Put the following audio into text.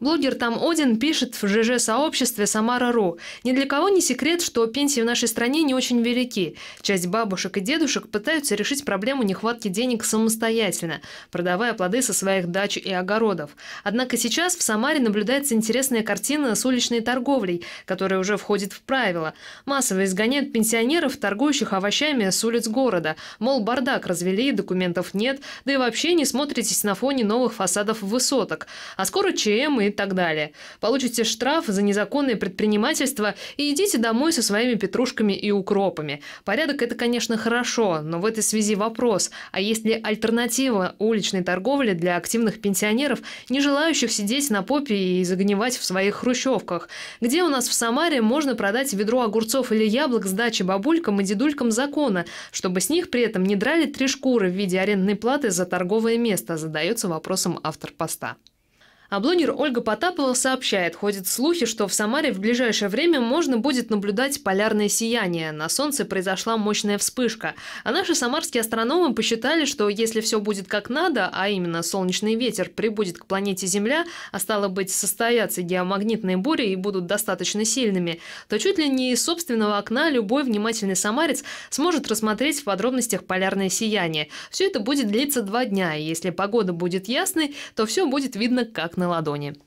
Блогер Там Один пишет в ЖЖ-сообществе «Самара.ру». Ни для кого не секрет, что пенсии в нашей стране не очень велики. Часть бабушек и дедушек пытаются решить проблему нехватки денег самостоятельно, продавая плоды со своих дач и огородов. Однако сейчас в Самаре наблюдается интересная картина с уличной торговлей, которая уже входит в правила. Массово изгоняют пенсионеров, торгующих овощами с улиц города. Мол, бардак развели, документов нет, да и вообще не смотритесь на фоне новых фасадов высоток. А скоро ЧМ и и так далее. Получите штраф за незаконное предпринимательство и идите домой со своими петрушками и укропами. Порядок – это, конечно, хорошо, но в этой связи вопрос, а есть ли альтернатива уличной торговли для активных пенсионеров, не желающих сидеть на попе и загнивать в своих хрущевках? Где у нас в Самаре можно продать ведро огурцов или яблок с дачи бабулькам и дедулькам закона, чтобы с них при этом не драли три шкуры в виде арендной платы за торговое место, задается вопросом автор поста. А блогер Ольга Потапова сообщает, ходят слухи, что в Самаре в ближайшее время можно будет наблюдать полярное сияние. На Солнце произошла мощная вспышка. А наши самарские астрономы посчитали, что если все будет как надо, а именно солнечный ветер прибудет к планете Земля, а стало быть состоятся геомагнитные бури и будут достаточно сильными, то чуть ли не из собственного окна любой внимательный самарец сможет рассмотреть в подробностях полярное сияние. Все это будет длиться два дня, и если погода будет ясной, то все будет видно как на ладони.